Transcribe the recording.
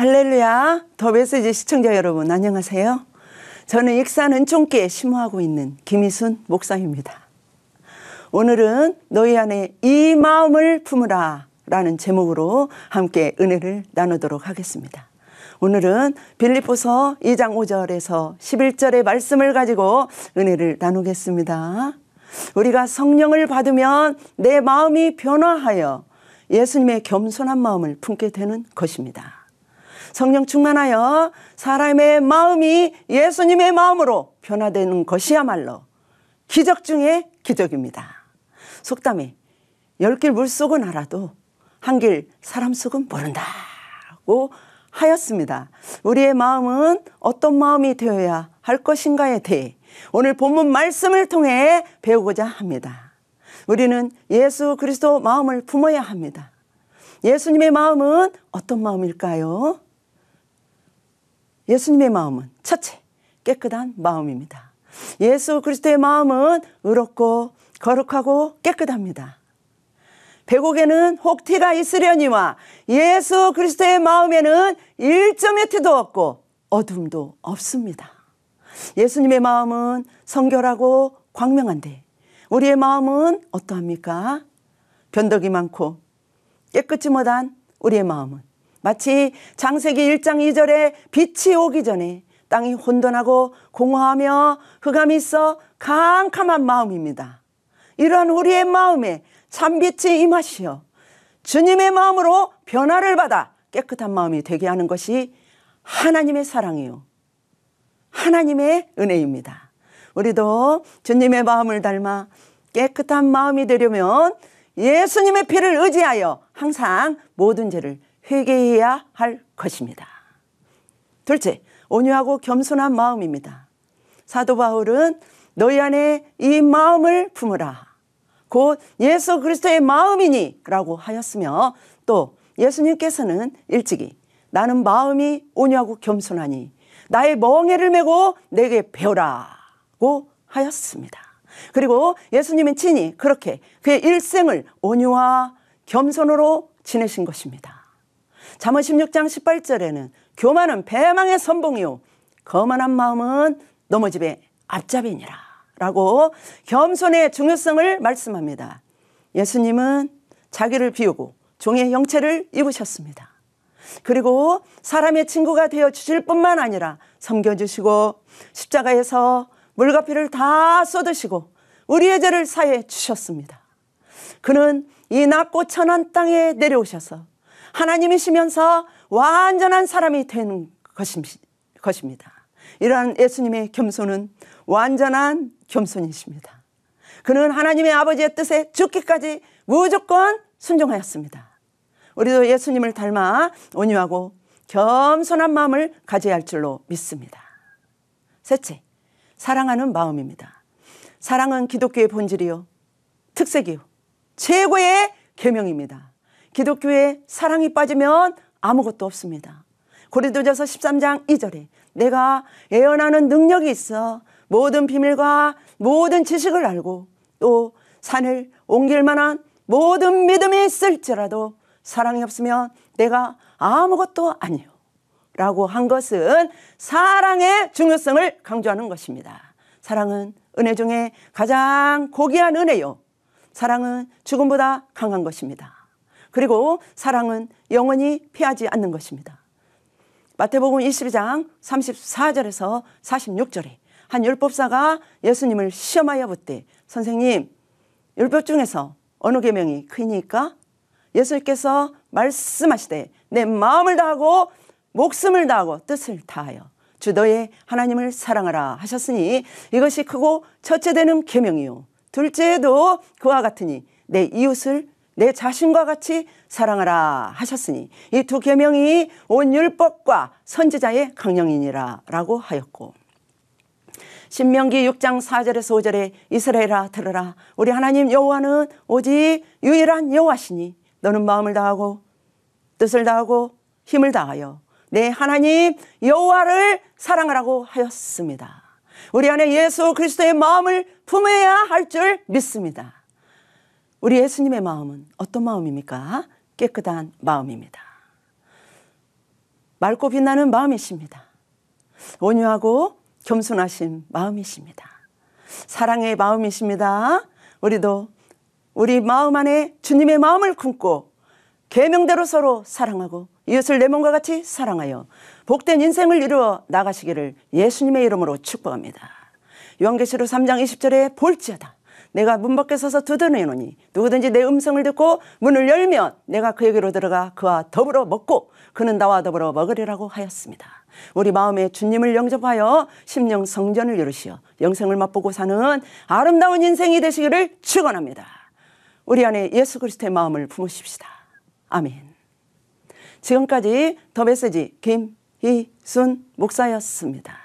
할렐루야. 더 메시지 시청자 여러분, 안녕하세요. 저는 익산 은총교에 심호하고 있는 김희순 목사입니다. 오늘은 너희 안에 이 마음을 품으라 라는 제목으로 함께 은혜를 나누도록 하겠습니다. 오늘은 빌립보서 2장 5절에서 11절의 말씀을 가지고 은혜를 나누겠습니다. 우리가 성령을 받으면 내 마음이 변화하여 예수님의 겸손한 마음을 품게 되는 것입니다. 성령 충만하여 사람의 마음이 예수님의 마음으로 변화되는 것이야말로 기적 중의 기적입니다. 속담에 열길 물속은 알아도 한 길 사람 속은 모른다고 하였습니다. 우리의 마음은 어떤 마음이 되어야 할 것인가에 대해 오늘 본문 말씀을 통해 배우고자 합니다. 우리는 예수 그리스도 마음을 품어야 합니다. 예수님의 마음은 어떤 마음일까요? 예수님의 마음은 첫째 깨끗한 마음입니다. 예수 그리스도의 마음은 의롭고 거룩하고 깨끗합니다. 배곡에는 혹티가 있으려니와 예수 그리스도의 마음에는 일점의 티도 없고 어둠도 없습니다. 예수님의 마음은 성결하고 광명한데 우리의 마음은 어떠합니까? 변덕이 많고 깨끗이 못한 우리의 마음은 마치 장세기 1장 2절에 빛이 오기 전에 땅이 혼돈하고 공허하며 흑암이 있어 캄캄한 마음입니다. 이러한 우리의 마음에 참빛이 임하시어 주님의 마음으로 변화를 받아 깨끗한 마음이 되게 하는 것이 하나님의 사랑이요. 하나님의 은혜입니다. 우리도 주님의 마음을 닮아 깨끗한 마음이 되려면 예수님의 피를 의지하여 항상 모든 죄를 회개해야 할 것입니다. 둘째, 온유하고 겸손한 마음입니다. 사도 바울은 너희 안에 이 마음을 품으라. 곧 예수 그리스도의 마음이니 라고 하였으며 또 예수님께서는 일찍이 나는 마음이 온유하고 겸손하니 나의 멍에를 메고 내게 배우라고 하였습니다. 그리고 예수님은 친히 그렇게 그의 일생을 온유와 겸손으로 지내신 것입니다. 잠언 16장 18절에는 교만은 배망의 선봉이요 거만한 마음은 넘어집의 앞잡이니라 라고 겸손의 중요성을 말씀합니다. 예수님은 자기를 비우고 종의 형체를 입으셨습니다. 그리고 사람의 친구가 되어 주실 뿐만 아니라 섬겨주시고 십자가에서 물과 피를 다 쏟으시고 우리의 죄를 사해 주셨습니다. 그는 이 낮고 천한 땅에 내려오셔서 하나님이시면서 완전한 사람이 되는 것입니다. 이러한 예수님의 겸손은 완전한 겸손이십니다. 그는 하나님의 아버지의 뜻에 죽기까지 무조건 순종하였습니다. 우리도 예수님을 닮아 온유하고 겸손한 마음을 가져야 할 줄로 믿습니다. 셋째, 사랑하는 마음입니다. 사랑은 기독교의 본질이요, 특색이요, 최고의 계명입니다. 기독교에 사랑이 빠지면 아무것도 없습니다. 고린도전서 13장 2절에 내가 예언하는 능력이 있어 모든 비밀과 모든 지식을 알고 또 산을 옮길 만한 모든 믿음이 있을지라도 사랑이 없으면 내가 아무것도 아니요. 라고 한 것은 사랑의 중요성을 강조하는 것입니다. 사랑은 은혜 중에 가장 고귀한 은혜요. 사랑은 죽음보다 강한 것입니다. 그리고 사랑은 영원히 피하지 않는 것입니다. 마태복음 22장 34절에서 46절에 한 율법사가 예수님을 시험하여 묻되 선생님 율법 중에서 어느 계명이 크니까 예수님께서 말씀하시되 내 마음을 다하고 목숨을 다하고 뜻을 다하여 주 너의 하나님을 사랑하라 하셨으니 이것이 크고 첫째 되는 계명이요 둘째도 그와 같으니 내 이웃을 내 자신과 같이 사랑하라 하셨으니 이 두 계명이 온 율법과 선지자의 강령이니라라고 하였고 신명기 6장 4절에서 5절에 이스라엘아 들으라 우리 하나님 여호와는 오직 유일한 여호와시니 너는 마음을 다하고 뜻을 다하고 힘을 다하여 내 하나님 여호와를 사랑하라고 하였습니다. 우리 안에 예수 그리스도의 마음을 품어야 할 줄 믿습니다. 우리 예수님의 마음은 어떤 마음입니까? 깨끗한 마음입니다. 맑고 빛나는 마음이십니다. 온유하고 겸손하신 마음이십니다. 사랑의 마음이십니다. 우리도 우리 마음 안에 주님의 마음을 품고 계명대로 서로 사랑하고 이웃을 내 몸과 같이 사랑하여 복된 인생을 이루어 나가시기를 예수님의 이름으로 축복합니다. 요한계시록 3장 20절에 볼지어다 내가 문 밖에 서서 두드리노니 누구든지 내 음성을 듣고 문을 열면 내가 그에게로 들어가 그와 더불어 먹고 그는 나와 더불어 먹으리라고 하였습니다. 우리 마음에 주님을 영접하여 심령 성전을 이루시어 영생을 맛보고 사는 아름다운 인생이 되시기를 축원합니다. 우리 안에 예수 그리스도의 마음을 품으십시다. 아멘. 지금까지 더 메시지 김희순 목사였습니다.